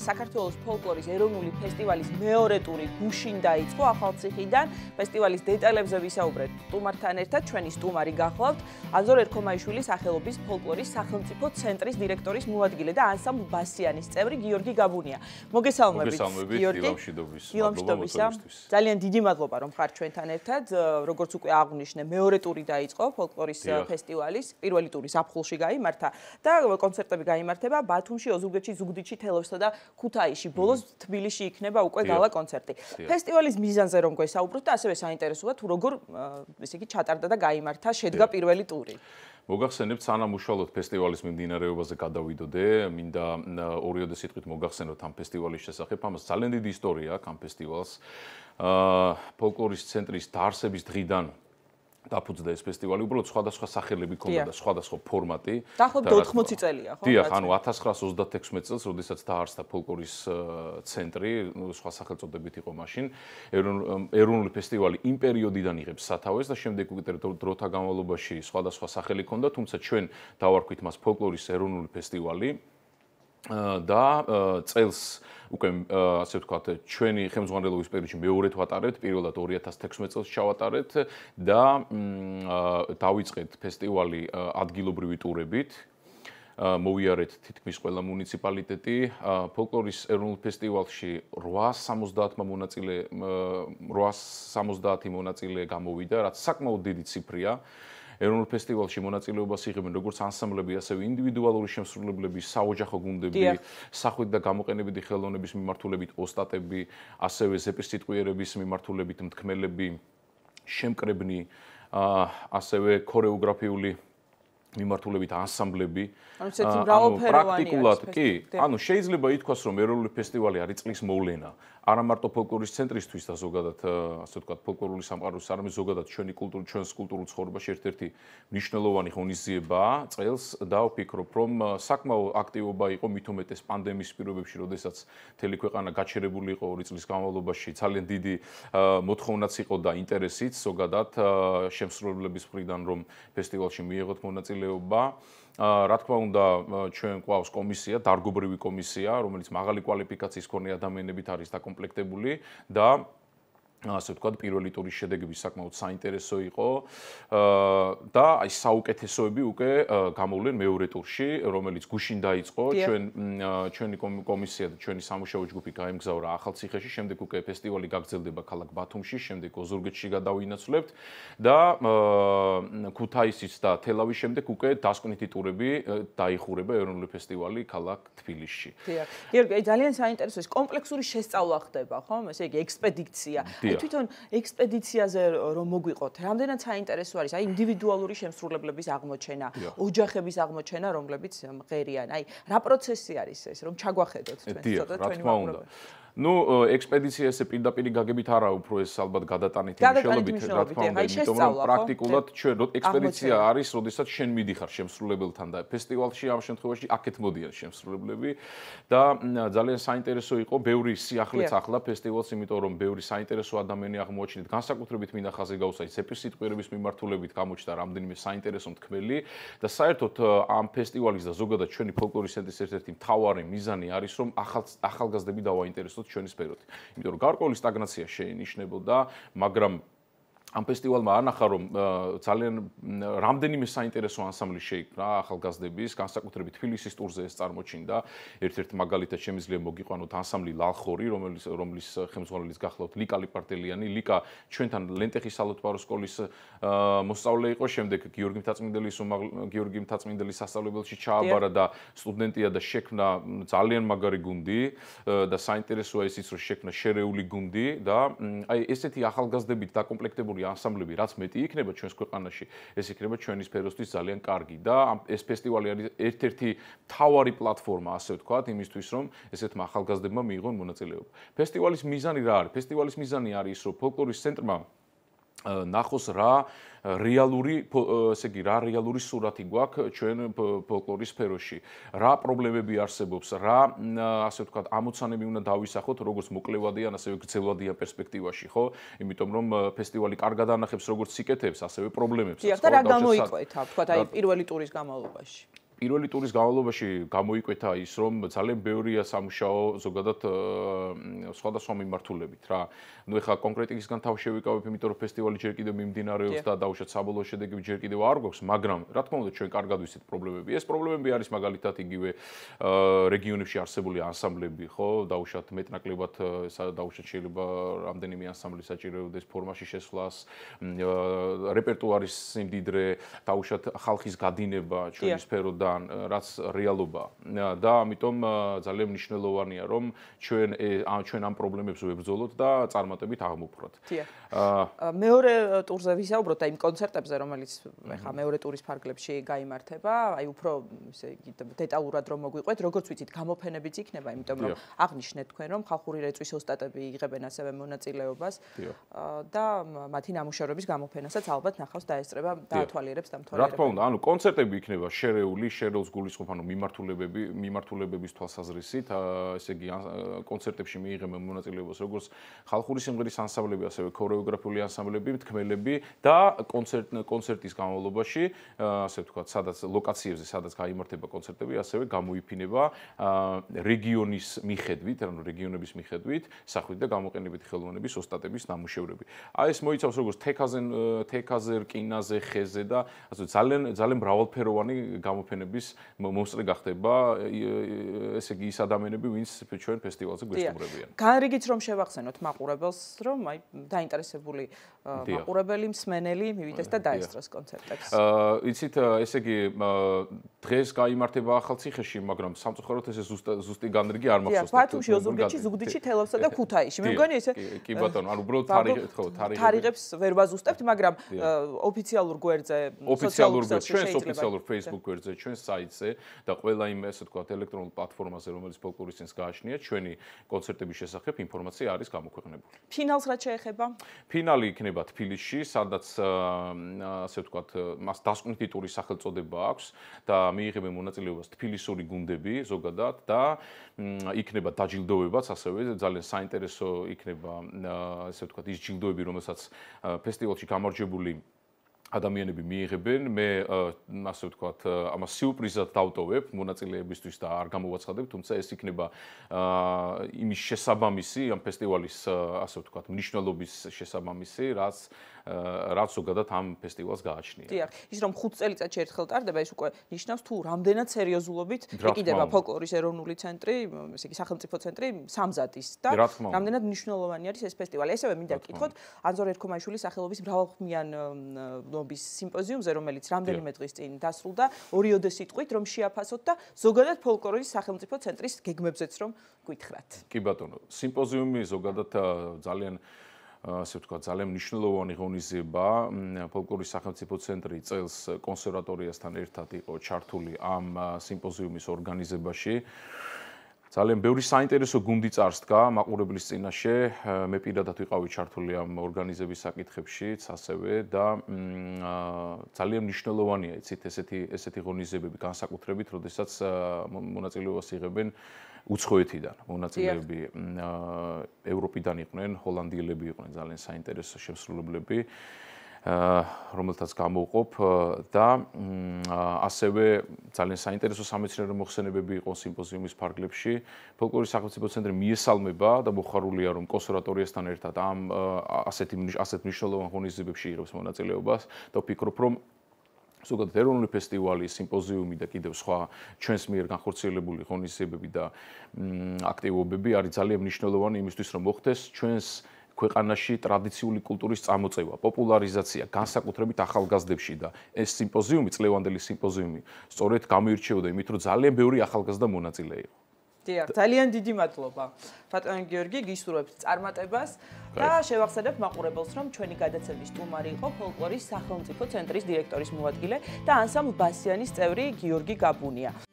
საქართველოს ფოლკლორის ეროვნული ფესტივალის მეორე ტური გუშინ დაიწყო ახალციხიდან. ფესტივალის დეტალებზე ვისაუბრეთ სტუმართან ერთად, ჩვენი სტუმარი გახლავთ აზორ ერქომაიშვილის სახელობის ფოლკლორის სახელმწიფო ცენტრის დირექტორის მოადგილე და ანსამ ბასიანის წევრი გიორგი გაბუნია. მოგესალმებით. მოგესალმებით, გილამშიდობის. გილამშიდობის. ძალიან დიდი მადლობა, რომ ხართ ჩვენთან ერთად. როგორც უკვე აღვნიშნე, მეორე ტური დაიწყო ფოლკლორის ფესტივალის. პირველი ტური საფხულში გამართა და კონცერტები გამართება ბათუმში, ოზურგეთში, ზუგდიდში, თელავსა და ქუთაისში, ბოლოს თბილისში იქნება უკვე gala კონცერტი. ფესტივალის მიზანზე რომ გვესაუბროთ და ასევე საინტერესოა თუ როგორ ესე იგი ჩატარდა და გამართა შედგა პირველი ტური. მოგახსენებთ, სანამ უშუალოდ ფესტივალის მიმდინარეობაზე გადავიდოდე, მინდა ორიოდე სიტყვით მოგახსენოთ ამ ფესტივალის შესახებ, ამას ძალიან დიდი ისტორია აქვს ამ ფესტივალს. აა ფოლკლორის ცენტრის დაარსების დღიდან დაფუძდა ეს ფესტივალი, უბრალოდ სხვადასხვა სახელები ჰქონდა და სხვადასხვა ფორმატი. დაახლოებით 80 წელია, ხო? დიახ, ანუ 1936 წელს, როდესაც დაარსდა ფოლკლორის ცენტრი, სხვა სახელწოდებით იყო მაშინ, ეროვნული ფესტივალი იმ პერიოდიდან იღებს სათავეს და შემდეგ უკვე დროთა განმავლობაში სხვადასხვა სახელი ჰქონდა, თუმცა ჩვენ დავარქვით მას ფოლკლორის ეროვნული ფესტივალი და წელს უკვე ასე ვთქვათ, ჩვენი ხელმძღვანელობის პერიოდში მეორედ ვატარებთ, პირველად 2016 წელს ჩავატარეთ და დავიწყეთ ფესტივალი ადგილობრივი ტურებით. მოვიარეთ თითქმის ყველა მუნიციპალიტეტი ფოლკლორის ეროვნულ ფესტივალში 870-მა მონაწილე 870 მონაწილე გამოვიდა, რაც საკმაოდ დიდი ციფრია. ეროვნულ ფესტივალში მონაწილეობას იღებენ როგორც ანსამბლები, ასევე ინდივიდუალური შემსრულებლები, საოჯახო გუნდები, სახვით და გამოყენებითი ხელოვნების მიმართულებით ოსტატები, ასევე ზეპირ სიტყვიერების მიმართულებით მთქმელები, შემკრებნი, ასევე ქორეოგრაფიული მიმართულებით ანსამბლები ანუ პრაქტიკულად კი ანუ შეიძლება ითქვას რომ ეროვნული ფესტივალი არის წლის მოვლენა არა მარტო ფოლკლორის ცენტრისთვის და ზოგადად ასე ვთქვათ ფოლკლორული სამყაროს არამე ზოგადად ჩვენი კულტურის ჩვენს კულტურულ ცხოვრებაში ერთ-ერთი მნიშვნელოვანი ღონისძიება წელს დავფიქრო რომ საკმაო აქტივობა იყო მითუმეტეს პანდემიის პირობებში როდესაც მთელი ქვეყანა გაჩერებული იყო ორი წლის განმავლობაში ძალიან დიდი მოთხოვნაც იყო და ინტერესიც ზოგადად შემსრულებლების მხრიდან რომ ფესტივალში მიიღოთ მონაწილე მონაწილეობა. რა თქმა უნდა, ჩვენ ყავს კომისია, დარგობრივი კომისია, რომელიც მაღალი კვალიფიკაციის ქონე ადამიანებით არის დაკომპლექტებული და ასე ვთქვათ, პირველი ტურის შედეგები საკმაოდ საინტერესო იყო. აა და აი საუკეთესოები უკვე გამოვლენ მეორე ტურში, რომელიც გუშინ დაიწყო. ჩვენ ჩვენი კომისია და ჩვენი სამუშაო ჯგუფი გამგზავრა ახალციხეში, შემდეგ უკვე ფესტივალი გაგრძელდება ქალაქ ბათუმში, შემდეგ ოზურგეთში გადავინაცვლებთ და აა ქუთაისის და თელავის შემდეგ უკვე დასკვნითი ტურები დაიხურება ეროვნული ფესტივალი ქალაქ თბილისში. დიახ. გიორგი, აი ძალიან საინტერესო ის კომპლექსური შესწავლა ხდება, ხო? ესე იგი ექსპედიცია. მე თვითონ ექსპედიციაზე რომ მოგვიყოთ, რამდენად საინტერესო არის აი ინდივიდუალური შემსრულებლების აღმოჩენა, ოჯახების აღმოჩენა, რომლებიც მღერიან. აი რა პროცესი არის ეს, რომ ჩაგვახედოთ თქვენ ცოტა თქვენი მოგვიყოთ. ну экспедициясе პირდაპირი გაგებით არა უფრო ეს ალბათ გადატანით მნიშვნელობით რა თქმა უნდა იმიტომ რომ პრაქტიკულად ჩვენ ექსპედიცია არის როდესაც შენ მიდიხარ შემსრულებელთან და ფესტივალში ამ შემთხვევაში აქეთ მოდიან შემსრულებლები და ძალიან საინტერესო იყო ბევრი სიახლეც ახლა ფესტივალს იმიტომ რომ ბევრი საინტერესო ადამიანი აღმოაჩინეთ განსაკუთრებით მინა ხაზე გავსა ის ეპისიტყვირების მიმართულებით გამოჩნდა რამდენიმე საინტერესო მთქმელი და საერთოდ ამ ფესტივალის და ზოგადად ჩვენი ფოლკლორის ცენტრის ერთ-ერთი მთავარი მიზანი არის რომ ახალ ახალგაზრდები დავაინტერესოთ ჩვენი სფეროთი. იმიტომ რომ გარკვეული სტაგნაცია შეინიშნებოდა, მაგრამ ამ ფესტივალმა ანახა რომ ძალიან რამდენიმე საინტერესო ანსამბლი შეიქმნა ახალგაზრდების განსაკუთრებით თბილისის ტურზე ეს წარმოჩინდა ერთ-ერთ მაგალითად შემიძლია მოგიყვანოთ ანსამბლი ლალხორი რომელიც რომლის ხელმძღვანელიც გახლავთ ლიკა ლიპარტელიანი ლიკა ჩვენთან ლენტეხის სალოთბარო სკოლის მოსწავლე იყო შემდეგ გიორგი მთაწმინდელის გიორგი მთაწმინდელის სასწავლებელში ჩააბარა და სტუდენტია და შექმნა ძალიან მაგარი გუნდი და საინტერესოა ისიც რომ შექმნა შერეული გუნდი და აი ესეთი ახალგაზრდებით დაკომპლექტებული ანსამბლები რაც მეტი იქნება ჩვენს ქვეყანაში ეს იქნება ჩვენი სფეროსთვის ძალიან კარგი და ეს ფესტივალი არის ერთ-ერთი მთავარი პლატფორმა ასე ვთქვათ იმისთვის რომ ესეთ მახალგაზრდებმა მიიღონ მონაწილეობა ფესტივალის მიზანი რა არის ფესტივალის მიზანი არის ის რომ ფოლკლორის ცენტრმა ნახოს რა რეალური ესე იგი რა რეალური სურათი გვაქვს ჩვენ ფოლკლორის სფეროში რა პრობლემები არსებობს რა ასე ვთქვათ ამოცანები უნდა დავისახოთ როგორც მოკლევადიან ასევე გრძელვადიან პერსპექტივაში ხო იმიტომ რომ ფესტივალი კარგად ანახებს როგორც სიკეთებს ასევე პრობლემებს და რა გამოიყვეთ თქვათ აი პირველი ტურის განმავლობაში პირველი ტურის განმავლობაში გამოიკვეთა ის, რომ ძალიან ბევრია სამუშაო ზოგადად სხვადასხვა მიმართულებით რა. ნუ ეხლა კონკრეტიკისგან თავ შევიკავებ, იმიტომ რომ ფესტივალი ჯერ კიდევ მიმდინარეობს და დაუშვათ საბოლოო შედეგები ჯერ კიდევ არ გვაქვს, მაგრამ რა თქმა უნდა ჩვენ კარგად ვიცით პრობლემები. ეს პრობლემები არის მაგალითად იგივე რეგიონებში არსებული ანსამბლები, ხო? დაუშვათ მეტნაკლებად დაუშვათ შეიძლება რამდენიმე ანსამბლი საჭიროებდეს ფორმაში შესვლას, რეპერტუარის სიმდიდრე, დაუშვათ ხალხის გადინება ჩვენი სფერო და ან რაც რეალობა და ამიტომ ძალიან მნიშვნელოვანია რომ ჩვენ ჩვენ ამ პრობლემებს ვებრძოლოთ და წარმატებით აღმოფხვრათ. დიახ. მეორე ტურზე ვისაუბროთ აი იმ კონცერტებზე რომელიც ხა მეორე ტურის ფარგლებში გამართება, აი უფრო ესე იგი დეტალურად რომ მოგვიყვეთ, როგორც ვიცით გამოფენებიც იქნება, იმიტომ რომ აღნიშნეთ თქვენ რომ ხალხური რეწვის ოსტატები იღებენ ასევე მონაწილეობას. და მათი ნამუშევრების გამოფენასაც ალბათ ნახავს დაესწრება და ათვალიერებს და მთვარეებს. რა თქმა უნდა, ანუ კონცერტები იქნება შერეული შ შერლს გულისხმობ ანუ მიმართულებები მიმართულებების თვალსაზრისით ესე იგი კონცერტებში მიიღებ მონაწილეობას როგორც ხალხური სიმღერის ანსამბლები ასევე ქორეოგრაფიული ანსამბლები მთქმელები და კონცერტ კონცერტის განმავლობაში ასე ვთქვათ სადაც ლოკაციებზე სადაც გამართება კონცერტები ასევე გამოიფინება რეგიონის მიხედვით ანუ რეგიონების მიხედვით სახვით და გამოყენებით ხელოვნების ოსტატების ნამუშევრები აი ეს მოიცავს როგორც თეკაზენ თეკაზერ კინაზე ხეზე და ასე ძალიან ძალიან მრავალფეროვანი გამოფენა ადამიანების მომსწრე გახდება ესე იგი ის ადამიანები ვინც ჩვენ ფესტივალზე გვესტუმრებიან განრიგით რომ შევახსენოთ მაყურებელს რომ აი დაინტერესებული მაყურებელი მსმენელი მივიდეს და დაესწროს კონცერტებს აა იცით ესე იგი დღეს გამართება ახალციხეში მაგრამ სამწუხაროდ ესე ზუსტი განრიგი არ მახსოვს და ბათუმში ოზურგეთში ზუგდიდში თელავსა და ქუთაისში მე მგონი ესე კი ბატონო არ უბრალოდ თარიღი ხო თარიღი თარიღებს ვერ ვაზუსტებთ მაგრამ ოფიციალურ გვერდზე ოფიციალურ გვერდზე ჩვენს ოფიციალურ Facebook გვერდზე ჩვენ ჩვენ საიტზე და ყველა იმ ესე თქვა ელექტრონულ პლატფორმაზე რომელიც ფოლკლორისტინს გააჩნია ჩვენი კონცერტების შესახებ ინფორმაცია არის გამოქვეყნებული. ფინალს რა შეეხება? ფინალი იქნება თბილისში, სადაც ასე თქვა მას დასკვნითი ტური სახელწოდება აქვს და მიიღებენ მონაწილეობას თბილისური გუნდები ზოგადად და იქნება დაჯილდოვებაც ასევე ძალიან საინტერესო იქნება ასე ვთქვათ ის ჯილდოები რომელსაც ფესტივალში გამარჯვებული ადამიანები მიიღებენ მე ასე ვთქვათ ამას სიურპრიზად დავტოვებ მონაწილეებისთვის და არ გამოვაცხადებ თუმცა ეს იქნება იმის შესაბამისი ამ ფესტივალის ასე ვთქვათ მნიშვნელობის შესაბამისი რაც რაც უგადათ ამ ფესტივალს გააჩნია. დიახ, ის რომ 5 წელიწადში ერთხელ ტარდება, ეს უკვე ნიშნავს თუ რამდენად სერიოზულობით ეკიდება ფოლკლორის ეროვნული ცენტრი, ესე იგი სახელმწიფო ცენტრი სამზადის და რამდენად მნიშვნელოვანი არის ეს ფესტივალი. ესევე მინდა გითხოთ ანზორ ერქომაიშვილის სახელობის მრავალხმიან ნობის სიმპოზიუმზე, რომელიც რამდენიმე დღის წინ დასრულდა, ორიოდე სიტყვით რომ შეაფასოთ და ზოგადად ფოლკლორის სახელმწიფო ცენტრის გეგმებზეც რომ გითხრათ. კი ბატონო, სიმპოზიუმი ზოგადად ძალიან ასე ვთქვა, ძალიან მნიშვნელოვანი ღონისება. ფოლკლორის სახელმწიფო ცენტრი წელს კონსერვატორიასთან ერთად იყო ჩართული ამ სიმპოზიუმის ორგანიზებაში. ძალიან ბევრი საინტერესო გუნდი წარსდგა მაყურებლის წინაშე. მე პირადად ვიყავი ჩართული ამ ორგანიზების საკითხებშიც ასევე და ძალიან მნიშვნელოვანია ეცით ესეთი ესეთი ღონისძიებები განსაკუთრებით, როდესაც მონაწილეობას იღებენ უცხოეთიდან მონაწილეები ევროპიდან იყვნენ, ჰოლანდიელები იყვნენ, ძალიან საინტერესო შემსრულებლები. რომელთაც გამოვყოფ და ასევე ძალიან საინტერესო სამეცნიერო მოხსენებები იყო სიმპოზიუმის ფარგლებში. ფოლკლორის სახელმწიფო ცენტრი მიესალმება და მოხარულია რომ კონსერვატორიასთან ერთად ამ ასეთი ასეთ მნიშვნელოვან ღონისძიებებში იღებს მონაწილეობას და ვფიქრობ რომ ზოგადად ეროვნული ფესტივალი, სიმპოზიუმი და კიდევ სხვა ჩვენს მიერ განხორციელებული ღონისძიებები და აქტივობები არის ძალიან მნიშვნელოვანი იმისთვის რომ მოხდეს ჩვენს ქვეყანაში ტრადიციული კულტურის წამოწევა, პოპულარიზაცია, განსაკუთრებით ახალგაზრდებში და ეს სიმპოზიუმი, წლევანდელი სიმპოზიუმი, სწორედ გამოირჩეოდა იმით, რომ ძალიან ბევრი ახალგაზრდა მონაწილე იყო. დიახ, ძალიან დიდი მადლობა. ბატონ გიორგი, გისურვებთ წარმატებას და შევახსენებ მაყურებელს, რომ ჩვენი გადაცემის სტუმარი იყო ფოლკლორის სახელმწიფო ცენტრის დირექტორის მოადგილე და ანსამბლ ბასიანის წევრი გიორგი გაბუნია.